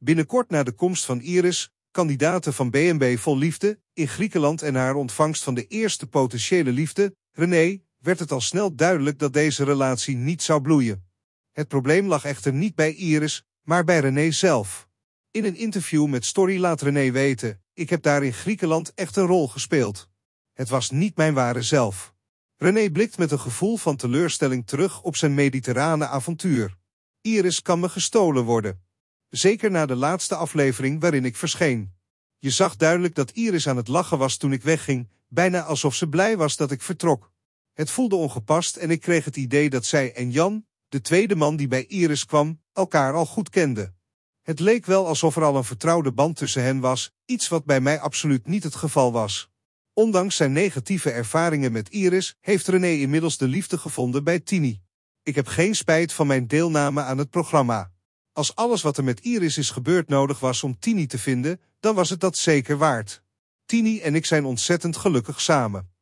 Binnenkort na de komst van Iris, kandidaten van BNB Vol Liefde, in Griekenland en haar ontvangst van de eerste potentiële liefde, René, werd het al snel duidelijk dat deze relatie niet zou bloeien. Het probleem lag echter niet bij Iris, maar bij René zelf. In een interview met Story laat René weten, ik heb daar in Griekenland echt een rol gespeeld. Het was niet mijn ware zelf. René blikt met een gevoel van teleurstelling terug op zijn mediterrane avontuur. Iris kan me gestolen worden zeker na de laatste aflevering waarin ik verscheen. Je zag duidelijk dat Iris aan het lachen was toen ik wegging, bijna alsof ze blij was dat ik vertrok. Het voelde ongepast en ik kreeg het idee dat zij en Jan, de tweede man die bij Iris kwam, elkaar al goed kenden. Het leek wel alsof er al een vertrouwde band tussen hen was, iets wat bij mij absoluut niet het geval was. Ondanks zijn negatieve ervaringen met Iris heeft René inmiddels de liefde gevonden bij Tini. Ik heb geen spijt van mijn deelname aan het programma. Als alles wat er met Iris is gebeurd nodig was om Tini te vinden, dan was het dat zeker waard. Tini en ik zijn ontzettend gelukkig samen.